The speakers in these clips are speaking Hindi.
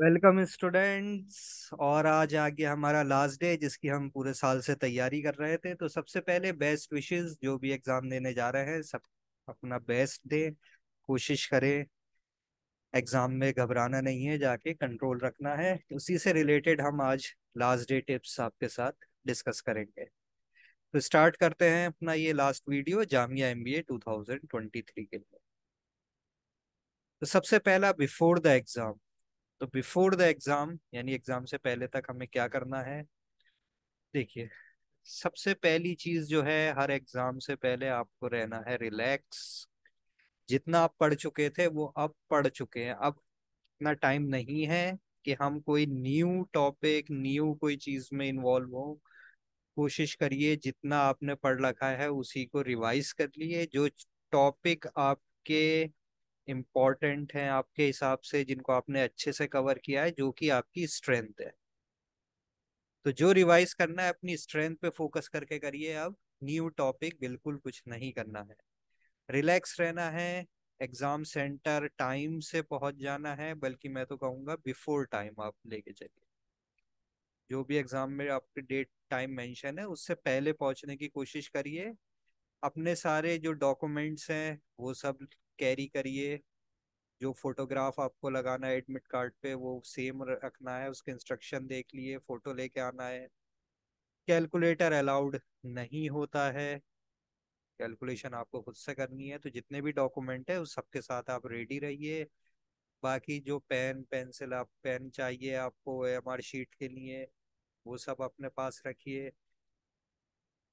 वेलकम स्टूडेंट्स और आज आगे हमारा लास्ट डे जिसकी हम पूरे साल से तैयारी कर रहे थे तो सबसे पहले बेस्ट विशेस जो भी एग्जाम देने जा रहे हैं सब अपना बेस्ट दे कोशिश करें एग्जाम में घबराना नहीं है जाके कंट्रोल रखना है उसी से रिलेटेड हम आज लास्ट डे टिप्स आपके साथ डिस्कस करेंगे तो स्टार्ट करते हैं अपना ये last video Jamia M B A two thousand twenty three के लिए तो सबसे पहला बिफोर द एग्जाम तो बिफोर द एग्जाम यानी एग्जाम से पहले तक हमें क्या करना है देखिए सबसे पहली चीज जो है हर एग्जाम से पहले आपको रहना है रिलैक्स जितना आप पढ़ चुके थे वो अब पढ़ चुके हैं अब इतना टाइम नहीं है कि हम कोई न्यू टॉपिक न्यू कोई चीज में इन्वॉल्व हो कोशिश करिए जितना आपने पढ़ रखा है उसी को रिवाइज कर लिए जो टॉपिक आपके इम्पॉर्टेंट हैं आपके हिसाब से जिनको आपने अच्छे से कवर किया है जो कि आपकी स्ट्रेंथ है तो जो रिवाइज करना है अपनी स्ट्रेंथ पे फोकस करके करिए अब न्यू टॉपिक बिल्कुल कुछ नहीं करना है रिलैक्स रहना है एग्जाम सेंटर टाइम से पहुंच जाना है बल्कि मैं तो कहूँगा बिफोर टाइम आप लेके चलिए जो भी एग्जाम में आपके डेट टाइम मेंशन है उससे पहले पहुंचने की कोशिश करिए अपने सारे जो डॉक्यूमेंट्स हैं वो सब कैरी करिए जो फोटोग्राफ आपको लगाना है एडमिट कार्ड पे वो सेम रखना है उसके इंस्ट्रक्शन देख लिए फोटो लेके आना है कैलकुलेटर अलाउड नहीं होता है कैलकुलेशन आपको खुद से करनी है तो जितने भी डॉक्यूमेंट है उस सबके साथ आप रेडी रहिए बाकी जो पेन पेंसिल आप पेन चाहिए आपको एम शीट के लिए वो सब अपने पास रखिए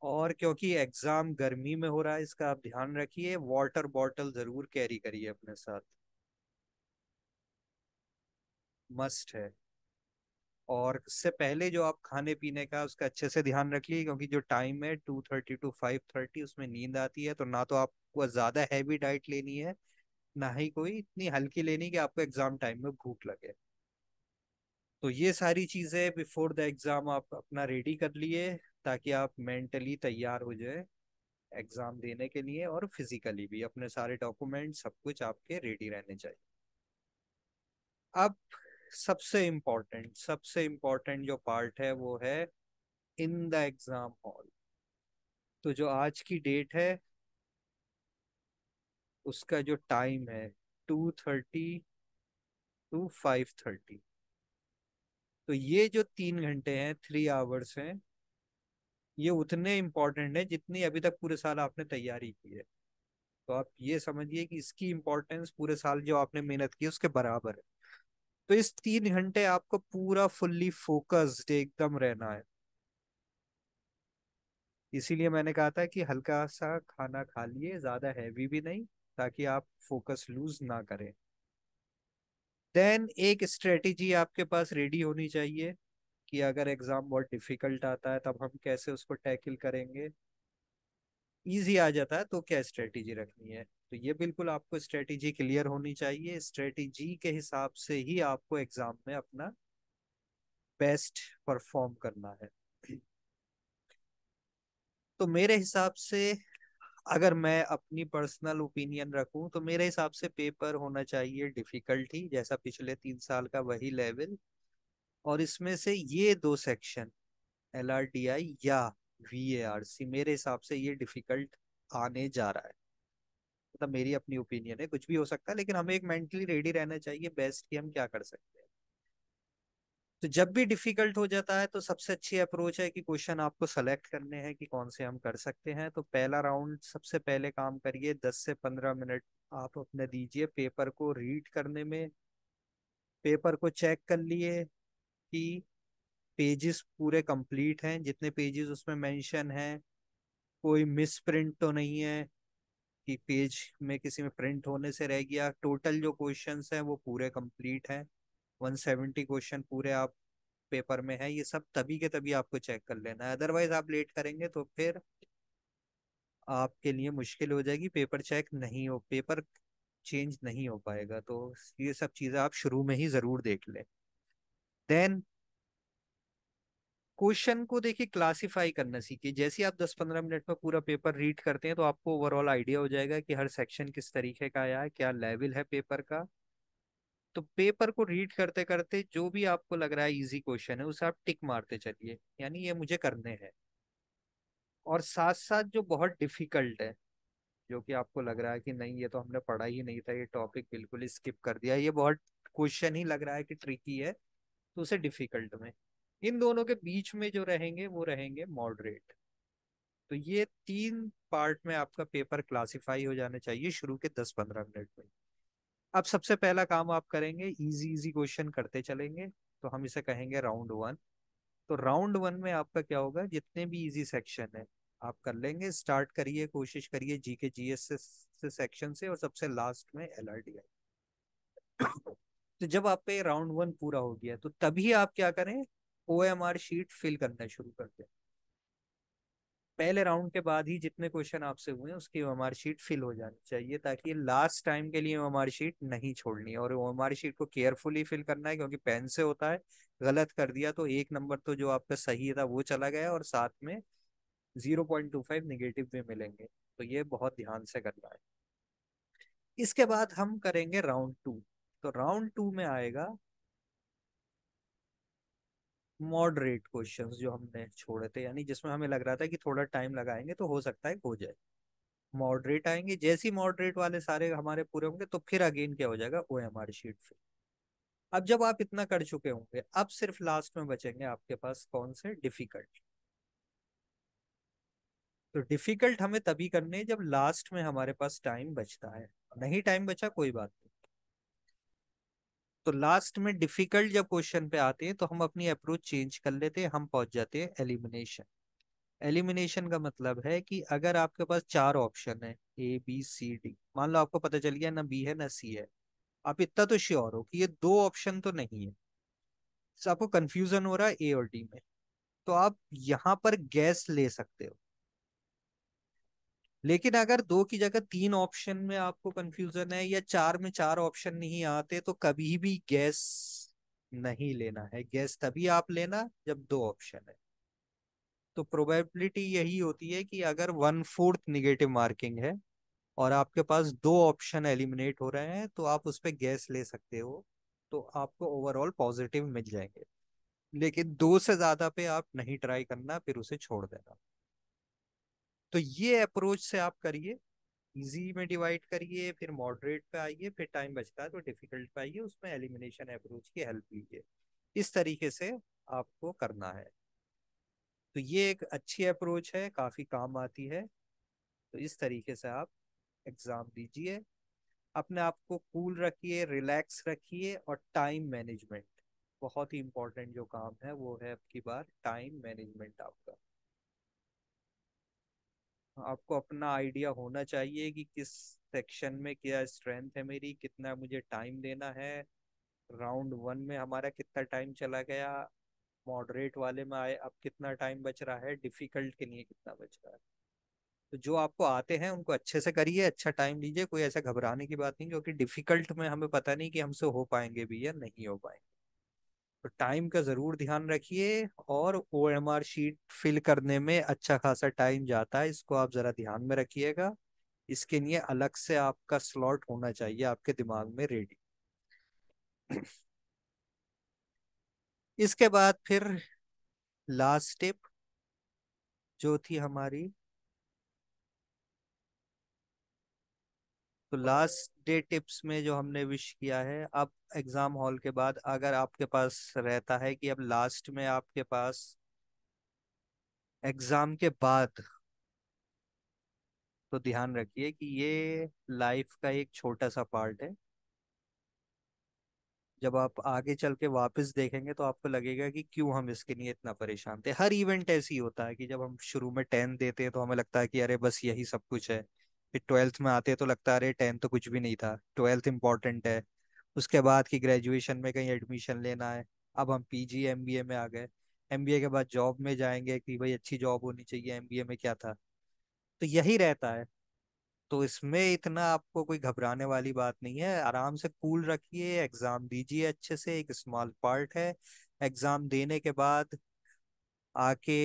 और क्योंकि एग्जाम गर्मी में हो रहा है इसका आप ध्यान रखिए वाटर बॉटल जरूर कैरी करिए अपने साथ मस्ट है और इससे पहले जो आप खाने पीने का उसका अच्छे से ध्यान रखिए क्योंकि जो टाइम है two thirty to five thirty उसमें नींद आती है तो ना तो आपको ज्यादा हैवी डाइट लेनी है ना ही कोई इतनी हल्की लेनी कि आपको एग्जाम टाइम में भूख लगे तो ये सारी चीजें बिफोर द एग्जाम आप अपना रेडी कर लिए ताकि आप मेंटली तैयार हो जाए एग्जाम देने के लिए और फिजिकली भी अपने सारे डॉक्यूमेंट सब कुछ आपके रेडी रहने चाहिए अब सबसे इम्पोर्टेंट सबसे इम्पोर्टेंट जो पार्ट है वो है इन द एग्जाम हॉल तो जो आज की डेट है उसका जो टाइम है two thirty to five thirty तो ये जो तीन घंटे हैं थ्री आवर्स हैं ये उतने इम्पोर्टेंट है जितनी अभी तक पूरे साल आपने तैयारी की है तो आप ये समझिए कि इसकी इम्पोर्टेंस पूरे साल जो आपने मेहनत की उसके बराबर है तो इस तीन घंटे आपको पूरा फुल्ली फोकस्ड एकदम रहना है इसीलिए मैंने कहा था कि हल्का सा खाना खा लिए ज्यादा हैवी भी नहीं ताकि आप फोकस लूज ना करें देन एक स्ट्रेटेजी आपके पास रेडी होनी चाहिए कि अगर एग्जाम बहुत डिफिकल्ट आता है तब हम कैसे उसको टैकल करेंगे ईजी आ जाता है तो क्या स्ट्रेटेजी रखनी है तो ये बिल्कुल आपको स्ट्रेटेजी क्लियर होनी चाहिए स्ट्रेटेजी के हिसाब से ही आपको एग्जाम में अपना बेस्ट परफॉर्म करना है तो मेरे हिसाब से अगर मैं अपनी पर्सनल ओपिनियन रखूं तो मेरे हिसाब से पेपर होना चाहिए डिफिकल्ट ही जैसा पिछले तीन साल का वही लेवल और इसमें से ये दो section L R D I या वी ए आर सी मेरे हिसाब से ये डिफिकल्ट आने जा रहा है मतलब तो मेरी अपनी ओपिनियन है कुछ भी हो सकता है लेकिन हमें एक मेंटली रेडी रहना चाहिए बेस्ट कि हम क्या कर सकते हैं तो जब भी डिफिकल्ट हो जाता है तो सबसे अच्छी अप्रोच है कि क्वेश्चन आपको सेलेक्ट करने हैं कि कौन से हम कर सकते हैं तो पहला राउंड सबसे पहले काम करिए दस से पंद्रह मिनट आप अपने दीजिए पेपर को रीड करने में पेपर को चेक कर लिए कि पेजेस पूरे कंप्लीट हैं जितने पेजेस उसमें मेंशन हैं कोई मिस प्रिंट तो नहीं है कि पेज में किसी में प्रिंट होने से रह गया टोटल जो क्वेश्चन हैं वो पूरे कंप्लीट हैं वन सेवेंटी क्वेश्चन पूरे आप पेपर में है ये सब तभी के तभी आपको चेक कर लेना है अदरवाइज आप लेट करेंगे तो फिर आपके लिए मुश्किल हो जाएगी पेपर चेक नहीं हो पेपर चेंज नहीं हो पाएगा तो ये सब चीज़ें आप शुरू में ही ज़रूर देख लें देन क्वेश्चन को देखिए क्लासिफाई करना सीखिए जैसे आप 10-15 मिनट में पूरा पेपर रीड करते हैं तो आपको ओवरऑल आइडिया हो जाएगा कि हर सेक्शन किस तरीके का आया है क्या लेवल है पेपर का तो पेपर को रीड करते करते जो भी आपको लग रहा है इजी क्वेश्चन है उसे आप टिक मारते चलिए यानी ये मुझे करने हैं और साथ साथ जो बहुत डिफिकल्ट है जो कि आपको लग रहा है कि नहीं ये तो हमने पढ़ा ही नहीं था ये टॉपिक बिल्कुल स्किप कर दिया ये बहुत क्वेश्चन ही लग रहा है कि ट्रिकी है तो उसे डिफिकल्ट में इन दोनों के बीच में जो रहेंगे वो रहेंगे मॉडरेट तो ये तीन पार्ट में आपका पेपर क्लासिफाई हो जाना चाहिए शुरू के दस पंद्रह मिनट में अब सबसे पहला काम आप करेंगे इजी इजी क्वेश्चन करते चलेंगे तो हम इसे कहेंगे राउंड वन तो राउंड वन में आपका क्या होगा जितने भी इजी सेक्शन है आप कर लेंगे स्टार्ट करिए कोशिश करिए जीके जीएस से सेक्शन से और सबसे लास्ट में एल तो जब आप पे राउंड वन पूरा हो गया तो तभी आप क्या करें O M R sheet fill करना शुरू कर दें पहले राउंड के बाद ही जितने क्वेश्चन आपसे हुए उसकी O M R sheet fill हो जानी चाहिए ताकि लास्ट टाइम के लिए ओ एम आर शीट नहीं छोड़नी और ओ एम आर शीट को केयरफुली फिल करना है क्योंकि पेन से होता है गलत कर दिया तो एक नंबर तो जो आपका सही था वो चला गया और साथ में zero point two five negative भी मिलेंगे तो ये बहुत ध्यान से करना है इसके बाद हम करेंगे राउंड टू तो राउंड टू में आएगा मॉडरेट क्वेश्चंस जो हमने छोड़े थे यानी जिसमें हमें लग रहा था कि थोड़ा टाइम लगाएंगे तो हो सकता है हो जाए मॉडरेट आएंगे जैसी मॉडरेट वाले सारे हमारे पूरे होंगे तो फिर अगेन क्या हो जाएगा ओ एम आर शीट फिर अब जब आप इतना कर चुके होंगे अब सिर्फ लास्ट में बचेंगे आपके पास कौन से डिफिकल्ट तो डिफिकल्ट हमें तभी करने जब लास्ट में हमारे पास टाइम बचता है नहीं टाइम बचा कोई बात नहीं तो लास्ट में डिफिकल्ट जब क्वेश्चन पे आते हैं तो हम अपनी अप्रोच चेंज कर लेते हैं हम पहुंच जाते हैं एलिमिनेशन एलिमिनेशन का मतलब है कि अगर आपके पास चार ऑप्शन है ए बी सी डी मान लो आपको पता चल गया ना बी है ना सी है आप इतना तो श्योर हो कि ये दो ऑप्शन तो नहीं है तो आपको कंफ्यूजन हो रहा है ए और डी में तो आप यहाँ पर गैस ले सकते हो लेकिन अगर दो की जगह तीन ऑप्शन में आपको कंफ्यूजन है या चार में चार ऑप्शन नहीं आते तो कभी भी गैस नहीं लेना है गैस तभी आप लेना जब दो ऑप्शन है तो प्रोबेबिलिटी यही होती है कि अगर वन फोर्थ निगेटिव मार्किंग है और आपके पास दो ऑप्शन एलिमिनेट हो रहे हैं तो आप उस पर गैस ले सकते हो तो आपको ओवरऑल पॉजिटिव मिल जाएंगे लेकिन दो से ज्यादा पे आप नहीं ट्राई करना फिर उसे छोड़ देना तो ये अप्रोच से आप करिए इजी में डिवाइड करिए फिर मॉडरेट पे आइए फिर टाइम बचता है तो डिफिकल्ट पे आइए उसमें एलिमिनेशन अप्रोच की हेल्प लीजिए इस तरीके से आपको करना है तो ये एक अच्छी अप्रोच है काफ़ी काम आती है तो इस तरीके से आप एग्ज़ाम दीजिए अपने आप को कूल रखिए रिलैक्स रखिए और टाइम मैनेजमेंट बहुत ही इम्पोर्टेंट जो काम है वो है आपकी बार टाइम मैनेजमेंट आपका आपको अपना आइडिया होना चाहिए कि किस सेक्शन में क्या स्ट्रेंथ है मेरी कितना मुझे टाइम देना है राउंड वन में हमारा कितना टाइम चला गया मॉडरेट वाले में आए अब कितना टाइम बच रहा है डिफिकल्ट के लिए कितना बच रहा है तो जो आपको आते हैं उनको अच्छे से करिए अच्छा टाइम लीजिए कोई ऐसा घबराने की बात नहीं क्योंकि डिफिकल्ट में हमें पता नहीं कि हमसे हो पाएंगे भी या नहीं हो पाएंगे तो टाइम का जरूर ध्यान रखिए और O M R sheet fill करने में अच्छा खासा टाइम जाता है इसको आप जरा ध्यान में रखिएगा इसके लिए अलग से आपका स्लॉट होना चाहिए आपके दिमाग में रेडी इसके बाद फिर लास्ट स्टेप जो थी हमारी तो लास्ट डे टिप्स में जो हमने विश किया है अब एग्जाम हॉल के बाद अगर आपके पास रहता है कि अब लास्ट में आपके पास एग्जाम के बाद तो ध्यान रखिए कि ये लाइफ का एक छोटा सा पार्ट है जब आप आगे चल के वापस देखेंगे तो आपको लगेगा कि क्यों हम इसके लिए इतना परेशान थे हर इवेंट ऐसी होता है कि जब हम शुरू में टेन देते हैं तो हमें लगता है कि अरे बस यही सब कुछ है फिर ट्वेल्थ में आते तो लगता अरे टेंथ तो कुछ भी नहीं था ट्वेल्थ इंपॉर्टेंट है उसके बाद की ग्रेजुएशन में कहीं एडमिशन लेना है अब हम पी बी ए में आ गए ए के बाद जॉब में जाएंगे कि भाई अच्छी जॉब होनी चाहिए ए में क्या था तो यही रहता है तो इसमें इतना आपको कोई घबराने वाली बात नहीं है आराम से कूल रखिए एग्जाम दीजिए अच्छे से एक स्मॉल पार्ट है एग्जाम देने के बाद आके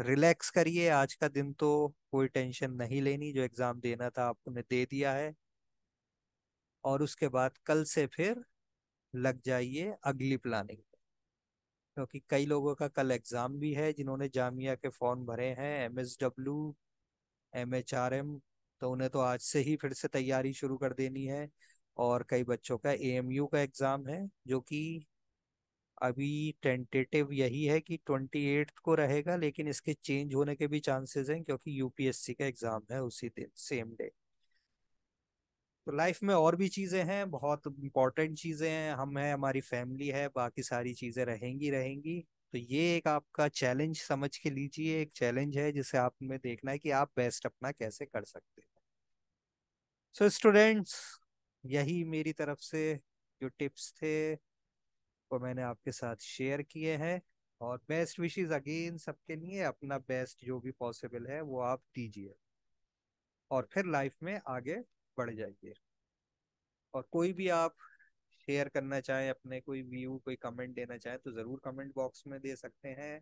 रिलैक्स करिए आज का दिन तो कोई टेंशन नहीं लेनी जो एग्जाम देना था आपने दे दिया है और उसके बाद कल से फिर लग जाइए अगली प्लानिंग क्योंकि क्योंकि कई लोगों का कल एग्जाम भी है जिन्होंने जामिया के फॉर्म भरे हैं M S W M H R M तो उन्हें तो आज से ही फिर से तैयारी शुरू कर देनी है और कई बच्चों का ए एम यू का एग्ज़ाम है जो कि अभी टेंटेटिव यही है कि ट्वेंटी एट्थ को रहेगा लेकिन इसके चेंज होने के भी चांसेस हैं क्योंकि यूपीएससी का एग्जाम है उसी दिन सेम डे तो लाइफ में और भी चीज़ें हैं बहुत इंपॉर्टेंट चीज़ें हैं हम हैं हमारी फैमिली है बाकी सारी चीज़ें रहेंगी रहेंगी तो ये एक आपका चैलेंज समझ के लीजिए एक चैलेंज है जिसे आप में देखना है कि आप बेस्ट अपना कैसे कर सकते हैं सो स्टूडेंट्स यही मेरी तरफ से जो टिप्स थे को मैंने आपके साथ शेयर किए हैं और बेस्ट विशेष अगेन सबके लिए अपना बेस्ट जो भी पॉसिबल है वो आप दीजिए और फिर लाइफ में आगे बढ़ जाइए और कोई भी आप शेयर करना चाहें अपने कोई व्यू कोई कमेंट देना चाहें तो ज़रूर कमेंट बॉक्स में दे सकते हैं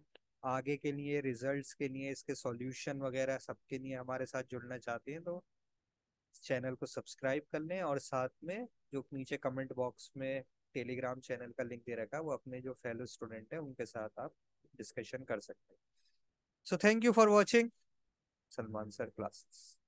आगे के लिए रिजल्ट्स के लिए इसके सॉल्यूशन वगैरह सबके लिए हमारे साथ जुड़ना चाहते हैं तो चैनल को सब्सक्राइब कर लें और साथ में जो नीचे कमेंट बॉक्स में टेलीग्राम चैनल का लिंक दे रखा है वो अपने जो फेलो स्टूडेंट है उनके साथ आप डिस्कशन कर सकते हैं so thank you for watching Salman sir classes